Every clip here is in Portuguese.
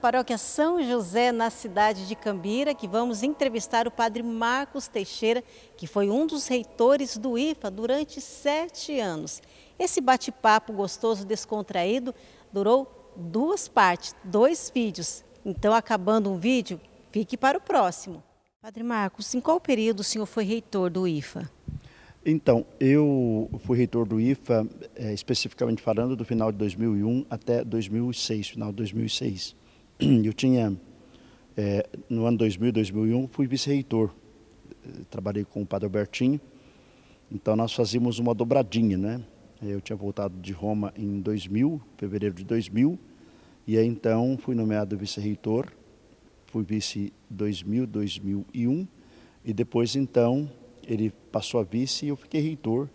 paróquia São José, na cidade de Cambira, que vamos entrevistar o padre Marcos Teixeira, que foi um dos reitores do IFA durante sete anos. Esse bate-papo gostoso, descontraído, durou duas partes, dois vídeos. Então, acabando um vídeo, fique para o próximo. Padre Marcos, em qual período o senhor foi reitor do IFA? Então, eu fui reitor do IFA, eh, especificamente falando, do final de 2001 até 2006, final de 2006. Eu tinha, é, no ano 2000, 2001, fui vice-reitor. Eh, trabalhei com o padre Albertinho. Então nós fazíamos uma dobradinha, né? Eu tinha voltado de Roma em 2000, fevereiro de 2000. E aí então fui nomeado vice-reitor. Fui vice 2000, 2001. E depois então ele passou a vice e eu fiquei reitor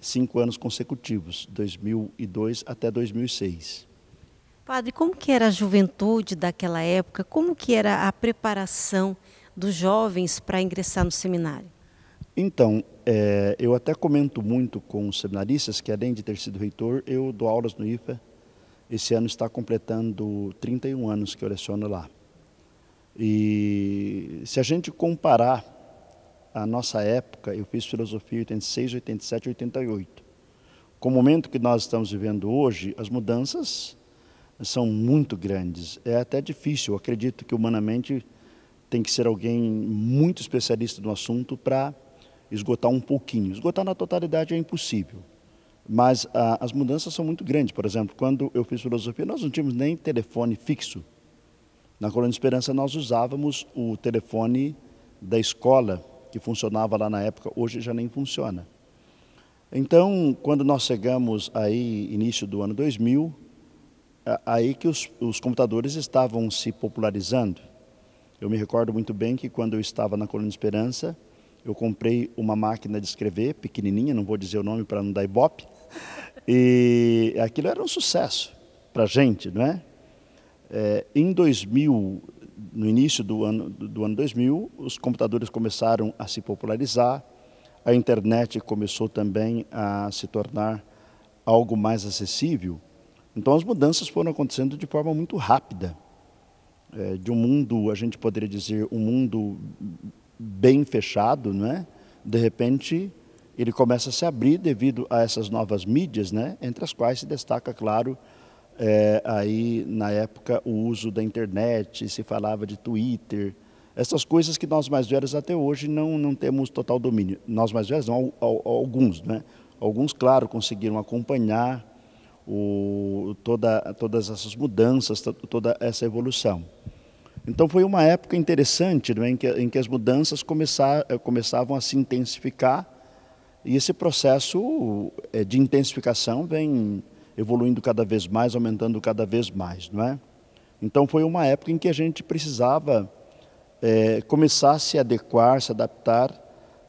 cinco anos consecutivos, 2002 até 2006. Padre, como que era a juventude daquela época? Como que era a preparação dos jovens para ingressar no seminário? Então, é, eu até comento muito com os seminaristas que além de ter sido reitor, eu dou aulas no IFA. Esse ano está completando 31 anos que eu leciono lá. E se a gente comparar a nossa época, eu fiz filosofia em 86, 87, 88. Com o momento que nós estamos vivendo hoje, as mudanças são muito grandes. É até difícil, eu acredito que humanamente tem que ser alguém muito especialista no assunto para esgotar um pouquinho. Esgotar na totalidade é impossível, mas a, ah, as mudanças são muito grandes. Por exemplo, quando eu fiz filosofia, nós não tínhamos nem telefone fixo. Na Colônia de Esperança, nós usávamos o telefone da escola, que funcionava lá na época, hoje já nem funciona. Então, quando nós chegamos aí, início do ano 2000, aí que os, os computadores estavam se popularizando. Eu me recordo muito bem que quando eu estava na Colônia Esperança, eu comprei uma máquina de escrever, pequenininha, não vou dizer o nome para não dar ibope, e aquilo era um sucesso para a gente, não é? é? Em 2000, no início do ano, do ano 2000, os computadores começaram a se popularizar, a internet começou também a se tornar algo mais acessível então as mudanças foram acontecendo de forma muito rápida. É, de um mundo, a gente poderia dizer, um mundo bem fechado, né? de repente ele começa a se abrir devido a essas novas mídias, né? entre as quais se destaca, claro, é, aí na época o uso da internet, se falava de Twitter, essas coisas que nós mais velhos até hoje não, não temos total domínio. Nós mais velhos não, alguns, né? Alguns, claro, conseguiram acompanhar, o, toda, todas essas mudanças, toda essa evolução. Então foi uma época interessante né, em, que, em, que, as mudanças começar, eh, começavam a se intensificar e esse processo eh, de intensificação vem evoluindo cada vez mais, aumentando cada vez mais, não é? Então foi uma época em que a gente precisava é, começar a se adequar, se adaptar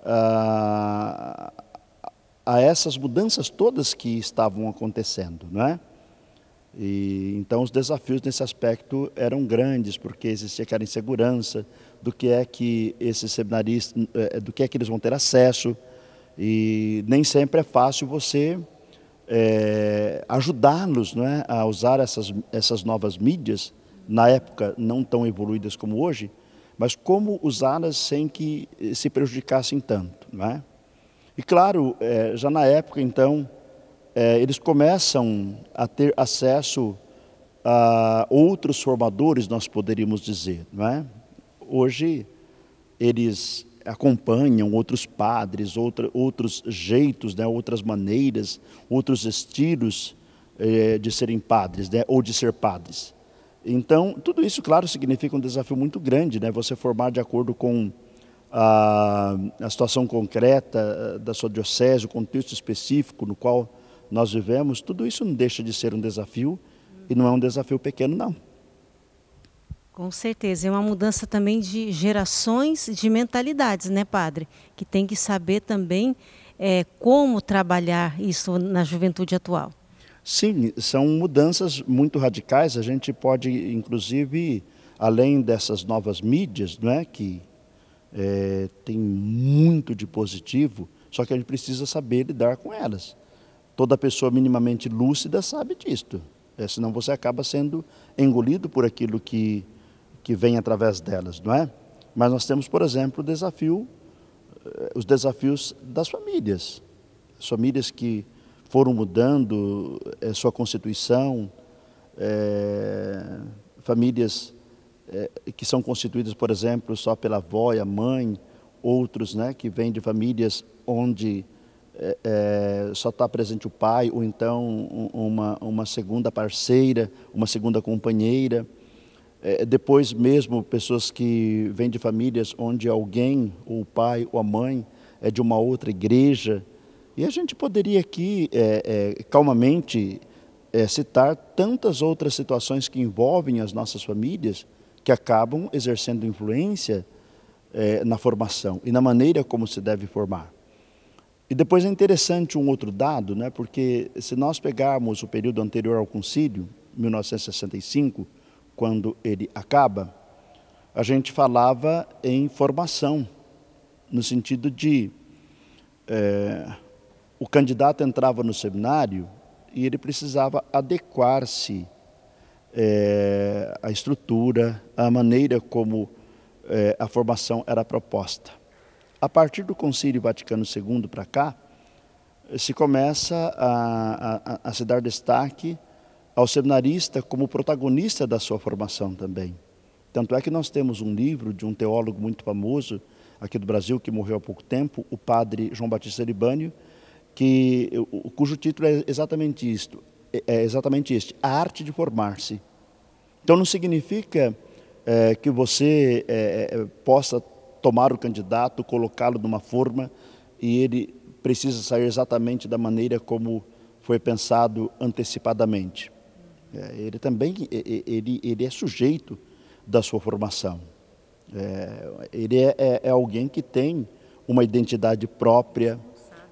a a essas mudanças todas que estavam acontecendo, não é? E, então os desafios nesse aspecto eram grandes, porque existia aquela insegurança do que é que esses seminaristas, eh, eh, do que é que eles vão ter acesso, e nem sempre é fácil você é, ajudá-los não é, a usar essas, essas novas mídias, na época não tão evoluídas como hoje, mas como usá-las sem que se prejudicassem tanto, não é? E claro, é, já na época então, é, eles começam a ter acesso a outros formadores, nós poderíamos dizer, não é? Hoje eles acompanham outros padres, outra, outros jeitos, né, outras maneiras, outros estilos é, de serem padres, né, ou de ser padres. Então, tudo isso, claro, significa um desafio muito grande, né, você formar de acordo com a, a situação concreta eh, da sua diocese, o contexto específico no qual nós vivemos, tudo isso não deixa de ser um desafio e não é um desafio pequeno, não. Com certeza, é uma mudança também de gerações, de mentalidades, né, padre? Que tem que saber também é, como trabalhar isso na juventude atual. Sim, são mudanças muito radicais. A gente pode, inclusive, além dessas novas mídias, não é, que é, tem muito de positivo, só que a gente precisa saber lidar com elas. Toda pessoa minimamente lúcida sabe disto, é, senão você acaba sendo engolido por aquilo que, que vem através delas, não é? Mas nós temos, por exemplo, o desafio, eh, os desafios das famílias. As famílias que foram mudando é, sua constituição, é, famílias eh, que são constituídos, por exemplo, só pela avó e a mãe, outros né, que vêm de famílias onde eh, eh, só está presente o pai, ou então uma, uma segunda parceira, uma segunda companheira. depois mesmo pessoas que vêm de famílias onde alguém, ou o pai ou a mãe, é de uma outra igreja. E a gente poderia aqui, calmamente, citar tantas outras situações que envolvem as nossas famílias, que acabam exercendo influência é, na formação e na maneira como se deve formar. E depois é interessante um outro dado, né, porque se nós pegarmos o período anterior ao concílio, 1965, quando ele acaba, a gente falava em formação, no sentido de é, o candidato entrava no seminário e ele precisava adequar-se é, a estrutura, a maneira como é, a formação era proposta. A partir do Concílio Vaticano II para cá, se começa a, a, a se dar destaque ao seminarista como protagonista da sua formação também. Tanto é que nós temos um livro de um teólogo muito famoso aqui do Brasil, que morreu há pouco tempo, o padre João Batista Libânio, que, cujo título é exatamente isto, é, é exatamente este, a arte de formar-se. Então não significa é, que você é, é possa tomar o candidato, colocá-lo numa forma e ele precisa sair exatamente da maneira como foi pensado antecipadamente. É, ele também ele, ele é sujeito da sua formação. É, ele é alguém que tem uma identidade própria,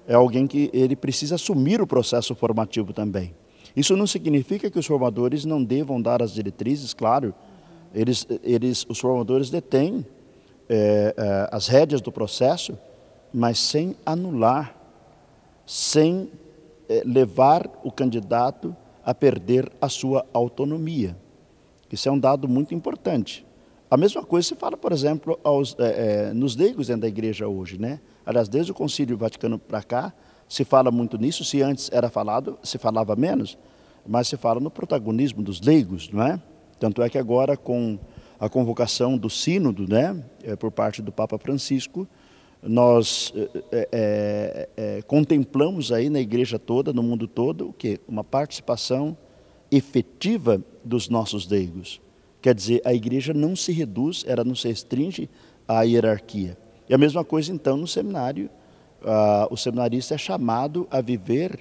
é alguém que ele precisa assumir o processo formativo também. Isso não significa que os formadores não devam dar as diretrizes, claro, eles, eles, os formadores detêm é, é, as rédeas do processo, mas sem anular, sem é, levar o candidato a perder a sua autonomia. Isso é um dado muito importante. A mesma coisa se fala, por exemplo, aos, é, é, nos leigos dentro da igreja hoje, né? Aliás, desde o Concílio Vaticano para cá, se fala muito nisso, se antes era falado, se falava menos, mas se fala no protagonismo dos leigos, não é? Tanto é que agora com a convocação do sínodo, né, eh, por parte do Papa Francisco, nós é, é, é, contemplamos aí na igreja toda, no mundo todo, o quê? Uma participação efetiva dos nossos leigos. Quer dizer, a igreja não se reduz, ela não se restringe à hierarquia. E a mesma coisa, então, no seminário ah, o seminarista é chamado a viver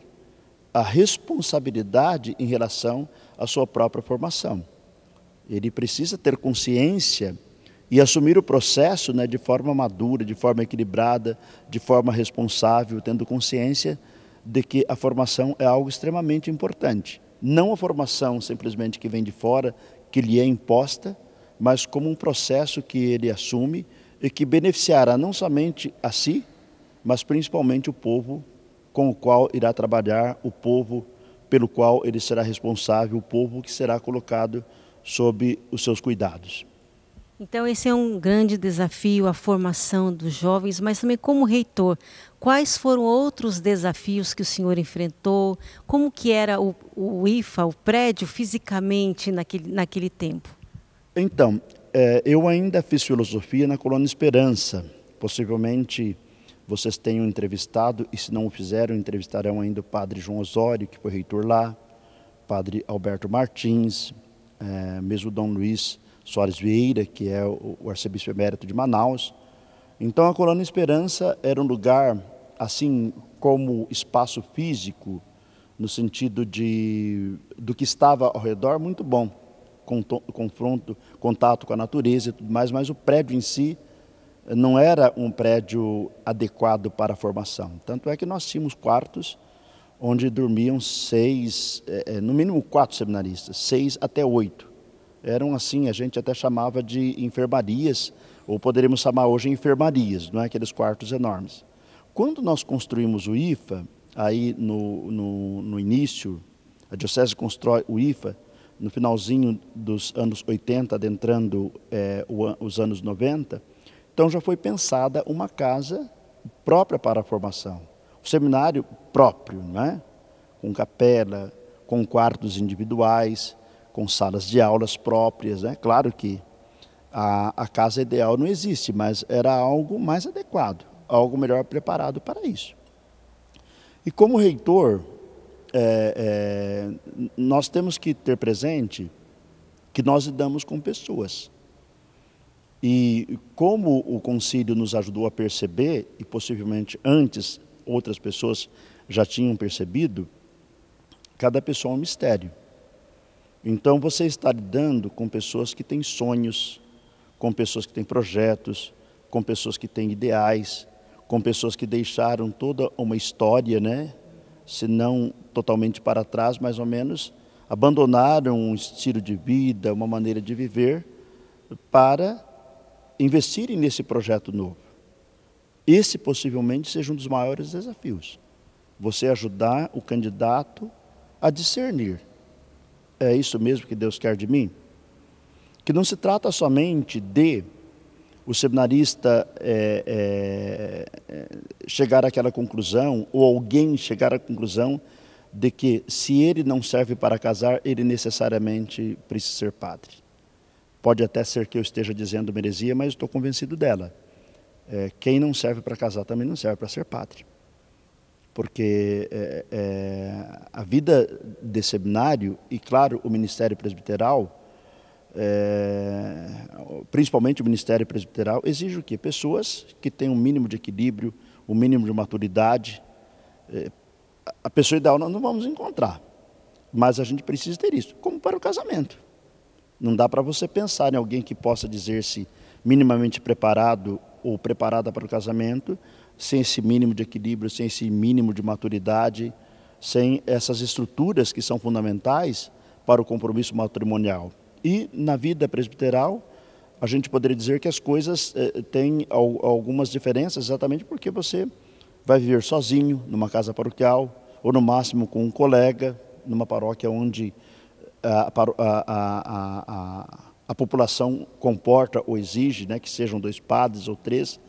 a responsabilidade em relação à sua própria formação. Ele precisa ter consciência e assumir o processo né, de forma madura, de forma equilibrada, de forma responsável, tendo consciência de que a formação é algo extremamente importante. Não a formação simplesmente que vem de fora, que lhe é imposta, mas como um processo que ele assume e que beneficiará não somente a si, mas principalmente o povo com o qual irá trabalhar, o povo pelo qual ele será responsável, o povo que será colocado sob os seus cuidados. Então, esse é um grande desafio, a formação dos jovens, mas também como reitor, quais foram outros desafios que o senhor enfrentou? Como que era o, o IFA, o prédio, fisicamente naquele, naquele tempo? Então, é, eu ainda fiz filosofia na Colônia Esperança, possivelmente vocês tenham entrevistado, e se não o fizeram, entrevistarão ainda o padre João Osório, que foi reitor lá, padre Alberto Martins, é, mesmo Dom Luiz Soares Vieira, que é o, o arcebispo emérito de Manaus. Então a Colônia Esperança era um lugar, assim como espaço físico, no sentido de do que estava ao redor, muito bom. Conto, confronto, contato com a natureza e tudo mais, mas o prédio em si não era um prédio adequado para a formação. Tanto é que nós tínhamos quartos onde dormiam seis, eh, eh, no mínimo quatro seminaristas, seis até oito. Eram assim, a gente até chamava de enfermarias, ou poderíamos chamar hoje enfermarias, não é aqueles quartos enormes. Quando nós construímos o IFA, aí no, no, no início, a diocese constrói o IFA, no finalzinho dos anos 80, adentrando é, os anos 90, então já foi pensada uma casa própria para a formação, o seminário próprio, não é? com capela, com quartos individuais, com salas de aulas próprias. Né? Claro que a, a casa ideal não existe, mas era algo mais adequado, algo melhor preparado para isso. E como reitor, é, é, nós temos que ter presente que nós lidamos com pessoas. E como o concílio nos ajudou a perceber, e possivelmente antes outras pessoas já tinham percebido, cada pessoa é um mistério. Então você está lidando com pessoas que têm sonhos, com pessoas que têm projetos, com pessoas que têm ideais, com pessoas que deixaram toda uma história, né? Se não totalmente para trás, mais ou menos, abandonaram um estilo de vida, uma maneira de viver para investirem nesse projeto novo. Esse possivelmente seja um dos maiores desafios. Você ajudar o candidato a discernir. É isso mesmo que Deus quer de mim? Que não se trata somente de o seminarista é, é, é chegar àquela conclusão, ou alguém chegar à conclusão de que se ele não serve para casar, ele necessariamente precisa ser padre. Pode até ser que eu esteja dizendo heresia, mas estou convencido dela. É, quem não serve para casar também não serve para ser padre. Porque é, é, a vida de seminário e, claro, o ministério presbiteral, é, principalmente o ministério presbiteral, exige o quê? Pessoas que têm um mínimo de equilíbrio, um mínimo de maturidade. É, a pessoa ideal nós não vamos encontrar, mas a gente precisa ter isso, como para o casamento. Não dá para você pensar em alguém que possa dizer-se minimamente preparado ou preparada para o casamento sem esse mínimo de equilíbrio, sem esse mínimo de maturidade, sem essas estruturas que são fundamentais para o compromisso matrimonial. E na vida presbiteral, a gente poderia dizer que as coisas eh, têm al algumas diferenças exatamente porque você vai viver sozinho numa casa paroquial ou no máximo com um colega numa paróquia onde a, a, a, a população comporta ou exige né, que sejam dois padres ou três.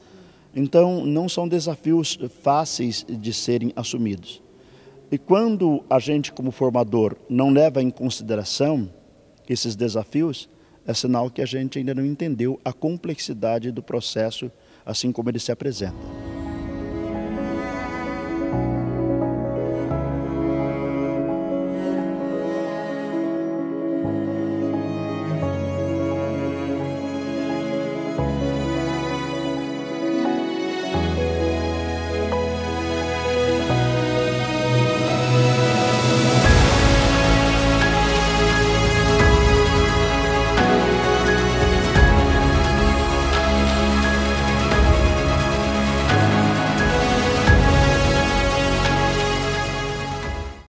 Então, não são desafios fáceis de serem assumidos. E quando a gente, como formador, não leva em consideração esses desafios, é sinal que a gente ainda não entendeu a complexidade do processo assim como ele se apresenta.